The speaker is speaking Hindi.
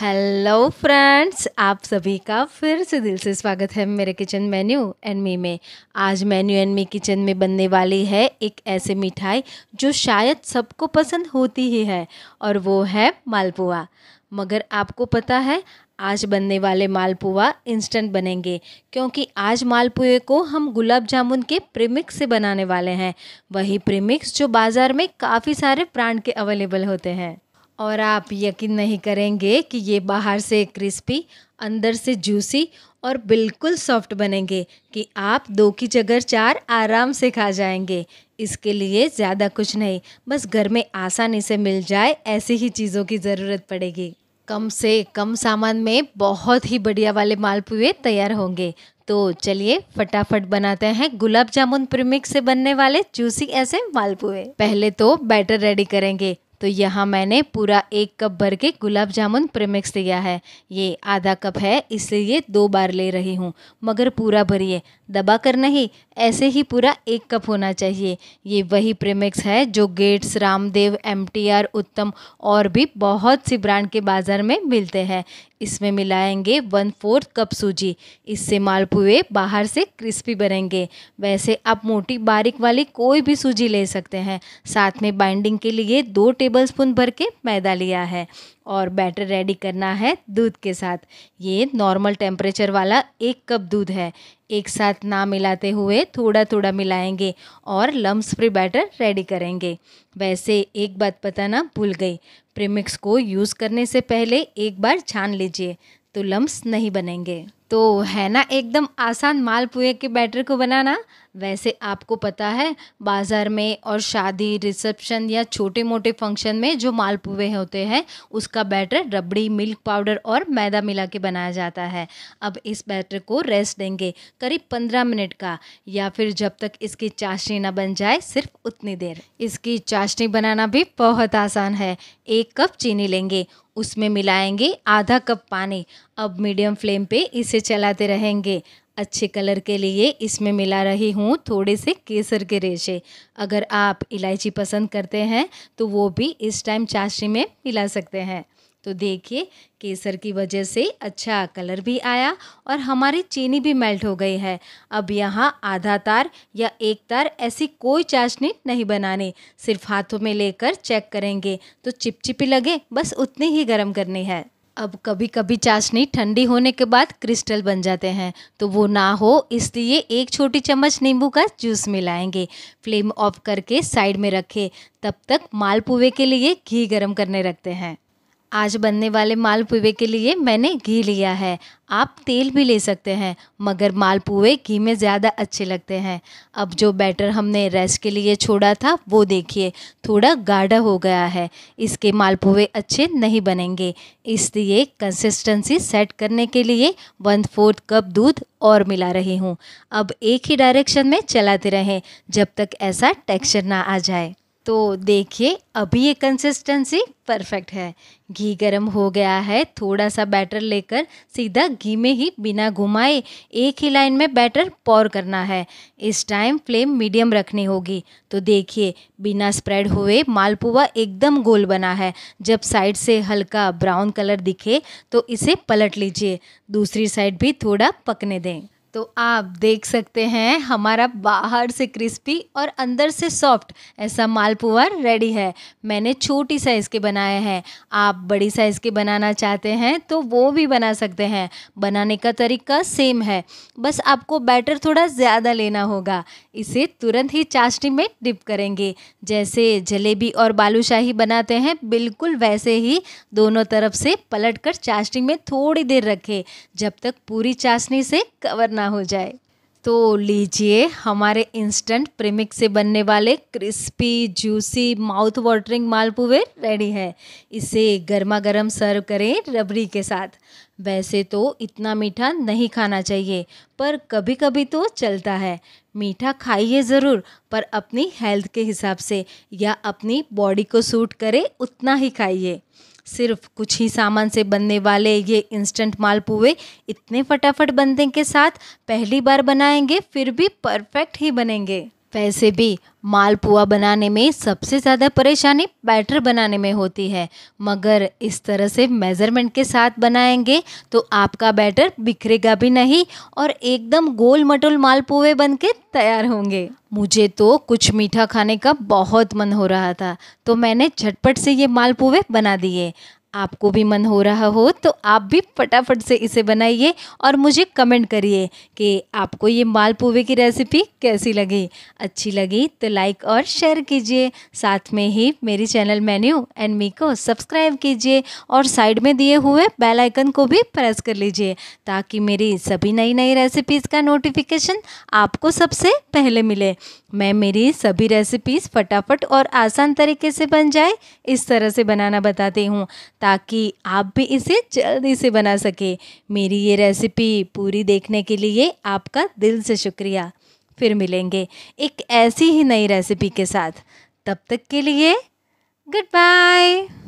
हेलो फ्रेंड्स आप सभी का फिर से दिल से स्वागत है मेरे किचन मेन्यू एंड मी में आज मेन्यू एंड मी किचन में बनने वाली है एक ऐसी मिठाई जो शायद सबको पसंद होती ही है और वो है मालपुआ मगर आपको पता है आज बनने वाले मालपुआ इंस्टेंट बनेंगे क्योंकि आज मालपुए को हम गुलाब जामुन के प्रीमिक्स से बनाने वाले हैं वही प्रीमिक्स जो बाज़ार में काफ़ी सारे ब्रांड के अवेलेबल होते हैं और आप यकीन नहीं करेंगे कि ये बाहर से क्रिस्पी अंदर से जूसी और बिल्कुल सॉफ्ट बनेंगे कि आप दो की जगह चार आराम से खा जाएंगे इसके लिए ज़्यादा कुछ नहीं बस घर में आसानी से मिल जाए ऐसी ही चीज़ों की ज़रूरत पड़ेगी कम से कम सामान में बहुत ही बढ़िया वाले मालपुए तैयार होंगे तो चलिए फटाफट बनाते हैं गुलाब जामुन प्रीमिक्स से बनने वाले जूसी ऐसे मालपुए पहले तो बैटर रेडी करेंगे तो यहाँ मैंने पूरा एक कप भर के गुलाब जामुन प्रेमिक्स लिया है ये आधा कप है इसलिए ये दो बार ले रही हूँ मगर पूरा भरिए दबा कर नहीं ऐसे ही पूरा एक कप होना चाहिए ये वही प्रेमिक्स है जो गेट्स रामदेव एम उत्तम और भी बहुत सी ब्रांड के बाज़ार में मिलते हैं इसमें मिलाएंगे वन फोर्थ कप सूजी इससे मालपुए बाहर से क्रिस्पी बनेंगे वैसे आप मोटी बारीक वाली कोई भी सूजी ले सकते हैं साथ में बाइंडिंग के लिए दो टेबलस्पून भर के मैदा लिया है और बैटर रेडी करना है दूध के साथ ये नॉर्मल टेम्परेचर वाला एक कप दूध है एक साथ ना मिलाते हुए थोड़ा थोड़ा मिलाएंगे और लम्स फ्री बैटर रेडी करेंगे वैसे एक बात पता ना भूल गई प्रीमिक्स को यूज़ करने से पहले एक बार छान लीजिए तो लम्स नहीं बनेंगे तो है ना एकदम आसान मालपुए के बैटर को बनाना वैसे आपको पता है बाज़ार में और शादी रिसेप्शन या छोटे मोटे फंक्शन में जो मालपुए होते हैं उसका बैटर रबड़ी मिल्क पाउडर और मैदा मिला के बनाया जाता है अब इस बैटर को रेस्ट देंगे करीब पंद्रह मिनट का या फिर जब तक इसकी चाशनी ना बन जाए सिर्फ उतनी देर इसकी चाशनी बनाना भी बहुत आसान है एक कप चीनी लेंगे उसमें मिलाएंगे आधा कप पानी अब मीडियम फ्लेम पे इसे चलाते रहेंगे अच्छे कलर के लिए इसमें मिला रही हूँ थोड़े से केसर के रेशे अगर आप इलायची पसंद करते हैं तो वो भी इस टाइम चाशनी में मिला सकते हैं तो देखिए केसर की वजह से अच्छा कलर भी आया और हमारी चीनी भी मेल्ट हो गई है अब यहाँ आधा तार या एक तार ऐसी कोई चाशनी नहीं बनानी सिर्फ हाथों में लेकर चेक करेंगे तो चिपचिपी लगे बस उतनी ही गर्म करनी है अब कभी कभी चाशनी ठंडी होने के बाद क्रिस्टल बन जाते हैं तो वो ना हो इसलिए एक छोटी चम्मच नींबू का जूस मिलाएंगे फ्लेम ऑफ करके साइड में रखें तब तक मालपुए के लिए घी गरम करने रखते हैं आज बनने वाले मालपुए के लिए मैंने घी लिया है आप तेल भी ले सकते हैं मगर मालपुए घी में ज़्यादा अच्छे लगते हैं अब जो बैटर हमने रेस्ट के लिए छोड़ा था वो देखिए थोड़ा गाढ़ा हो गया है इसके मालपुए अच्छे नहीं बनेंगे इसलिए कंसिस्टेंसी सेट करने के लिए वन फोर्थ कप दूध और मिला रही हूँ अब एक ही डायरेक्शन में चलाते रहें जब तक ऐसा टेक्स्चर ना आ जाए तो देखिए अभी ये कंसिस्टेंसी परफेक्ट है घी गरम हो गया है थोड़ा सा बैटर लेकर सीधा घी में ही बिना घुमाए एक ही लाइन में बैटर पौर करना है इस टाइम फ्लेम मीडियम रखनी होगी तो देखिए बिना स्प्रेड हुए मालपुआ एकदम गोल बना है जब साइड से हल्का ब्राउन कलर दिखे तो इसे पलट लीजिए दूसरी साइड भी थोड़ा पकने दें तो आप देख सकते हैं हमारा बाहर से क्रिस्पी और अंदर से सॉफ्ट ऐसा मालपुआ रेडी है मैंने छोटी साइज़ के बनाए हैं आप बड़ी साइज़ के बनाना चाहते हैं तो वो भी बना सकते हैं बनाने का तरीका सेम है बस आपको बैटर थोड़ा ज़्यादा लेना होगा इसे तुरंत ही चाशनी में डिप करेंगे जैसे जलेबी और बालूशाही बनाते हैं बिल्कुल वैसे ही दोनों तरफ से पलट कर चाशनी में थोड़ी देर रखें जब तक पूरी चाशनी से कवर ना हो जाए तो लीजिए हमारे इंस्टेंट प्रेमिक से बनने वाले क्रिस्पी जूसी माउथ वाटरिंग मालपुए रेडी है इसे गर्मा गर्म सर्व करें रबड़ी के साथ वैसे तो इतना मीठा नहीं खाना चाहिए पर कभी कभी तो चलता है मीठा खाइए ज़रूर पर अपनी हेल्थ के हिसाब से या अपनी बॉडी को सूट करे उतना ही खाइए सिर्फ कुछ ही सामान से बनने वाले ये इंस्टेंट मालपुए इतने फटाफट बनने के साथ पहली बार बनाएंगे फिर भी परफेक्ट ही बनेंगे वैसे भी मालपुआ बनाने में सबसे ज़्यादा परेशानी बैटर बनाने में होती है मगर इस तरह से मेज़रमेंट के साथ बनाएंगे तो आपका बैटर बिखरेगा भी नहीं और एकदम गोल मटोल मालपुए बन के तैयार होंगे मुझे तो कुछ मीठा खाने का बहुत मन हो रहा था तो मैंने झटपट से ये मालपुए बना दिए आपको भी मन हो रहा हो तो आप भी फटाफट से इसे बनाइए और मुझे कमेंट करिए कि आपको ये मालपुवे की रेसिपी कैसी लगी अच्छी लगी तो लाइक और शेयर कीजिए साथ में ही मेरी चैनल मेन्यू एंड मी को सब्सक्राइब कीजिए और साइड में दिए हुए बेल आइकन को भी प्रेस कर लीजिए ताकि मेरी सभी नई नई रेसिपीज़ का नोटिफिकेशन आपको सबसे पहले मिले मैं मेरी सभी रेसिपीज़ फटाफट और आसान तरीके से बन जाए इस तरह से बनाना बताती हूँ ताकि आप भी इसे जल्दी से बना सके मेरी ये रेसिपी पूरी देखने के लिए आपका दिल से शुक्रिया फिर मिलेंगे एक ऐसी ही नई रेसिपी के साथ तब तक के लिए गुड बाय